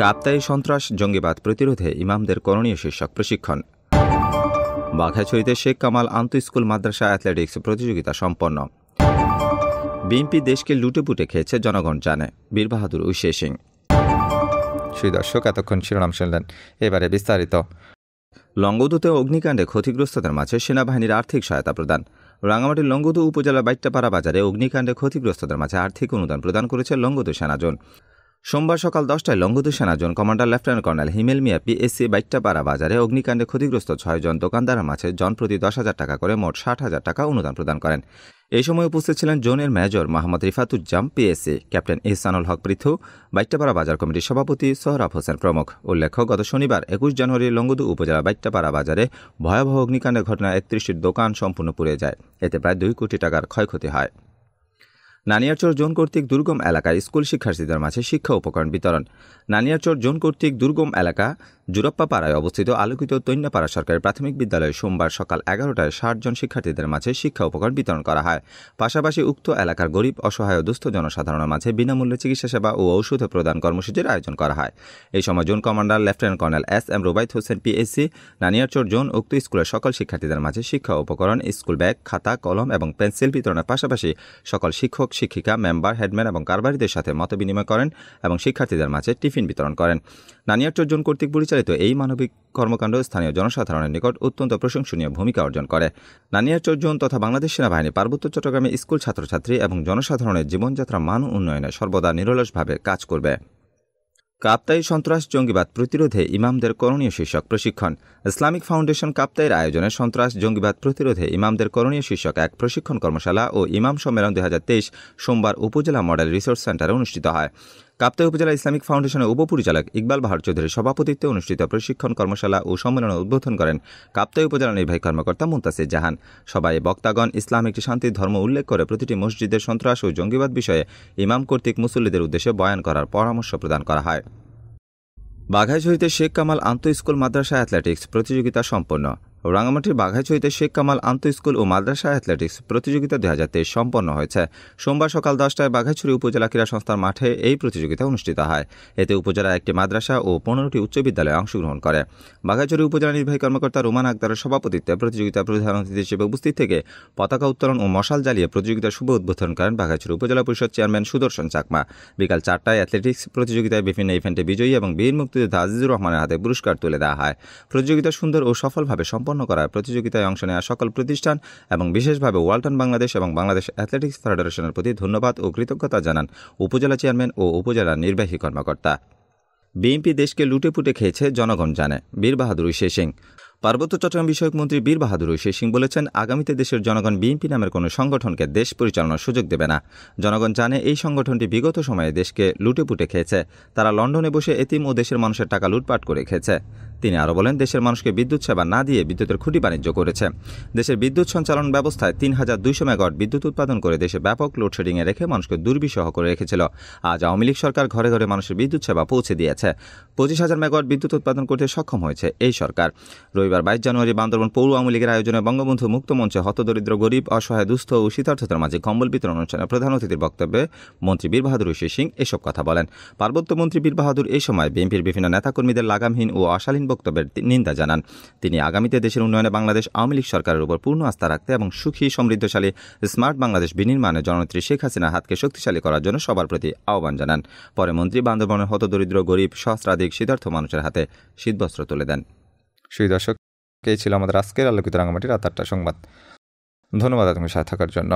কাপ্তাই সন্ত্রাস জঙ্গিবাদ প্রতিরোধে ইমামদের করণীয় শীর্ষক প্রশিক্ষণ বাঘাছড়িতে শেখ কামাল আন্ত স্কুল মাদ্রাসা অ্যাথলেটিক্স প্রতিযোগিতা সম্পন্ন বিএনপি দেশকে লুটেপুটে খেয়েছে জনগণ জানে বীরবাহাদুর উইশে সিং সেই দর্শক এতক্ষণ শিরোনাম শুনলেন এবারে বিস্তারিত লঙ্গদুতে অগ্নিকাণ্ডে ক্ষতিগ্রস্তদের মাঝে সেনাবাহিনীর আর্থিক সহায়তা প্রদান রাঙামাটির লঙ্গদু উপজেলার বাইট্টাপাড়া বাজারে অগ্নিকাণ্ডে ক্ষতিগ্রস্তদের মাঝে আর্থিক অনুদান প্রদান করেছে লঙ্গদু সেনাজন সোমবার সকাল দশটায় লঙ্গদু সেনাজন commander lieutenant colonel Himel Mia PSC Baiktapara বাজারে অগ্নিকাণ্ডে ক্ষতিগ্রস্ত ছয়জন দোকানদারের মাঝে জনপ্রতি দশ হাজার টাকা করে মোট ষাট হাজার টাকা অনুদান প্রদান করেন এই সময় উপস্থিত ছিলেন জোনের major Mahmud Rifatuzzaman PSC captain Ihsanul Haque Prithu Baiktapara বাজার কমিটির সভাপতি সোহরাব হোসেন প্রমুখ উল্লেখ্য গত শনিবার একুশ জানুয়ারি লঙ্গদু উপজেলা বাইকটাপাড়া বাজারে ভয়াবহ অগ্নিকাণ্ডের ঘটনায় একত্রিশটির দোকান সম্পূর্ণ পুড়ে যায় এতে প্রায় দুই কোটি টাকার ক্ষয়ক্ষতি হয় নানিয়ারচর জোন কর্তৃক দুর্গম এলাকায় স্কুল শিক্ষার্থীদের মাঝে শিক্ষা উপকরণ বিতরণ নানিয়ারচর জোন কর্তৃক দুর্গম এলাকা জুরাপ্পা পাড়ায় অবস্থিত আলোকিত তৈন্যাপাড়া সরকারি প্রাথমিক বিদ্যালয়ে সোমবার সকাল এগারোটায় ষাটজন শিক্ষার্থীদের মাঝে শিক্ষা উপকরণ বিতরণ করা হয় পাশাপাশি উক্ত এলাকার গরিব অসহায় দুস্থ জনসাধারণের মাঝে বিনামূল্যে চিকিৎসা সেবা ও ঔষধ প্রদান কর্মসূচির আয়োজন করা হয় এই সময় zone commander lieutenant colonel S M Rubait Hossain PSC Naniarchar zone উক্ত স্কুলের সকল শিক্ষার্থীদের মাঝে শিক্ষা উপকরণ স্কুল ব্যাগ খাতা কলম এবং পেন্সিল বিতরণের পাশাপাশি সকল শিক্ষক শিক্ষিকা মেম্বার হেডম্যান এবং কারবারিদের সাথে মত বিনিময় করেন এবং শিক্ষার্থীদের মাঝে টিফিন বিতরণ করেন নানিয়ারচোর জোন কর্তৃক পরিচালিত পরিচালিত এই মানবিক কর্মকাণ্ড স্থানীয় জনসাধারণের নিকট অত্যন্ত প্রশংসনীয় ভূমিকা অর্জন করে নানিয়া চৌজন তথা বাংলাদেশ সেনাবাহিনী পার্বত্য চট্টগ্রামে স্কুল ছাত্রছাত্রী এবং জনসাধারণের জীবনযাত্রা মান উন্নয়নে সর্বদা নিরলসভাবে কাজ করবে কাপ্তাই সন্ত্রাস জঙ্গিবাদ প্রতিরোধে ইমামদের করণীয় শীর্ষক প্রশিক্ষণ ইসলামিক ফাউন্ডেশন কাপ্তাইয়ের আয়োজনে সন্ত্রাস জঙ্গিবাদ প্রতিরোধে ইমামদের করণীয় শীর্ষক এক প্রশিক্ষণ কর্মশালা ও ইমাম সম্মেলন দুই সোমবার উপজেলা মডেল রিসোর্স সেন্টারে অনুষ্ঠিত হয় কাপ্তাই উপজেলা ইসলামিক ফাউন্ডেশনের উপপরিচালক ইকবাল বাহার চৌধুরীর সভাপতিত্বে অনুষ্ঠিত প্রশিক্ষণ কর্মশালা ও সম্মেলনে উদ্বোধন করেন কাপ্তাই উপজেলা নির্বাহী কর্মকর্তা মুন্তাসির জাহান সবাই বক্তাগণ ইসলাম একটি শান্তির ধর্ম উল্লেখ করে প্রতিটি মসজিদের সন্ত্রাস ও জঙ্গিবাদ বিষয়ে ইমাম কর্তৃক মুসল্লিদের উদ্দেশ্যে বয়ান করার পরামর্শ প্রদান করা হয় বাঘাইঝুড়িতে শেখ কামাল আন্ত স্কুল মাদ্রাসা অ্যাথলেটিক্স প্রতিযোগিতা সম্পন্ন রাঙামাটির বাঘাইছড়িতে শেখ কামাল আন্তঃস্কুল ও মাদ্রাসা অ্যাথলেটিক্স প্রতিযোগিতা দু হাজার তেইশ সম্পন্ন হয়েছে সোমবার সকাল দশটায় বাঘাইছড়ি উপজেলা ক্রীড়া সংস্থার মাঠে এই প্রতিযোগিতা অনুষ্ঠিত হয় এতে উপজেলা একটি মাদ্রাসা ও পনেরোটি উচ্চ বিদ্যালয়ে অংশগ্রহণ করে বাঘাইছড়ি উপজেলা নির্বাহী কর্মকর্তা রোমান আকদারের সভাপতিত্বে প্রতিযোগিতা প্রধান অতিথি হিসেবে উপস্থিত থেকে পতাকা উত্তোলন ও মশাল জ্বালিয়ে প্রতিযোগিতার শুভ উদ্বোধন করেন বাঘাইছড়ি উপজেলা পরিষদ চেয়ারম্যান সুদর্শন চাকমা বিকাল চারটায় অ্যাথলেটিক্স প্রতিযোগিতায় বিভিন্ন ইভেন্টে বিজয়ী এবং বীর মুক্তিযোদ্ধা আজিজুর রহমানের হাতে পুরস্কার তুলে দেওয়া হয় প্রতিযোগিতা সুন্দর ও সফলভাবে সম্পন্ন সম্পন্ন করার প্রতিযোগিতায় অংশ নেওয়া সকল প্রতিষ্ঠান এবং বিশেষভাবে ওয়ালটন বাংলাদেশ এবং বাংলাদেশ অ্যাথলেটিক্স ফেডারেশনের প্রতি ধন্যবাদ ও কৃতজ্ঞতা জানান উপজেলা চেয়ারম্যান ও উপজেলা নির্বাহী কর্মকর্তা বিএনপি দেশকে লুটেপুটে খেয়েছে জনগণ জানে বীর বাহাদুর সিং পার্বত্য চট্টগ্রাম বিষয়ক মন্ত্রী বীর বাহাদুর শেষ সিং বলেছেন আগামীতে দেশের জনগণ বিএনপি নামের কোনো সংগঠনকে দেশ পরিচালনার সুযোগ দেবে না জনগণ জানে এই সংগঠনটি বিগত সময়ে দেশকে লুটেপুটে খেয়েছে তারা লন্ডনে বসে এতিম ও দেশের মানুষের টাকা লুটপাট করে খেয়েছে তিনি আরও বলেন দেশের মানুষকে বিদ্যুৎ সেবা না দিয়ে বিদ্যুতের খুঁটি বাণিজ্য করেছে দেশের বিদ্যুৎ সঞ্চালন ব্যবস্থায় তিন হাজার দুইশো মেগাওয়াট বিদ্যুৎ উৎপাদন করে দেশে ব্যাপক লোডশেডিংয়ে রেখে মানুষকে দুর্বিষহ করে রেখেছিল আজ আওয়ামী লীগ সরকার ঘরে ঘরে মানুষের বিদ্যুৎ সেবা পৌঁছে দিয়েছে পঁচিশ হাজার মেগাওয়াট বিদ্যুৎ উৎপাদন করতে সক্ষম হয়েছে এই সরকার রবিবার বাইশ জানুয়ারি বান্দরবন পৌর আওয়ামী লীগের আয়োজনে বঙ্গবন্ধু মুক্ত মঞ্চে হতদরিদ্র গরিব অসহায় দুস্থ ও শীতার্থতার মাঝে কম্বল বিতরণ অনুষ্ঠানে প্রধান অতিথির বক্তব্যে মন্ত্রী বীর বাহাদুর সিং এসব কথা বলেন পার্বত্য মন্ত্রী বীর বাহাদুর এই সময় বিএনপির বিভিন্ন নেতাকর্মীদের লাগামহীন ও অশালীন বক্তব্যের নিন্দা জানান তিনি আগামীতে দেশের উন্নয়নে বাংলাদেশ আওয়ামী লীগ সরকারের উপর পূর্ণ আস্থা রাখতে এবং সুখী সমৃদ্ধশালী স্মার্ট বাংলাদেশ বিনির্মাণে জননেত্রী শেখ হাসিনার হাতকে শক্তিশালী করার জন্য সবার প্রতি আহ্বান জানান পরে মন্ত্রী বান্দরবনের হতদরিদ্র গরিব সহস্রাধিক সিদ্ধার্থ মানুষের হাতে শীতবস্ত্র তুলে দেন সেই দর্শক এই ছিল আমাদের আজকের আলোকিত রাঙামাটির রাত আটটা সংবাদ ধন্যবাদ আপনাকে সাথে থাকার জন্য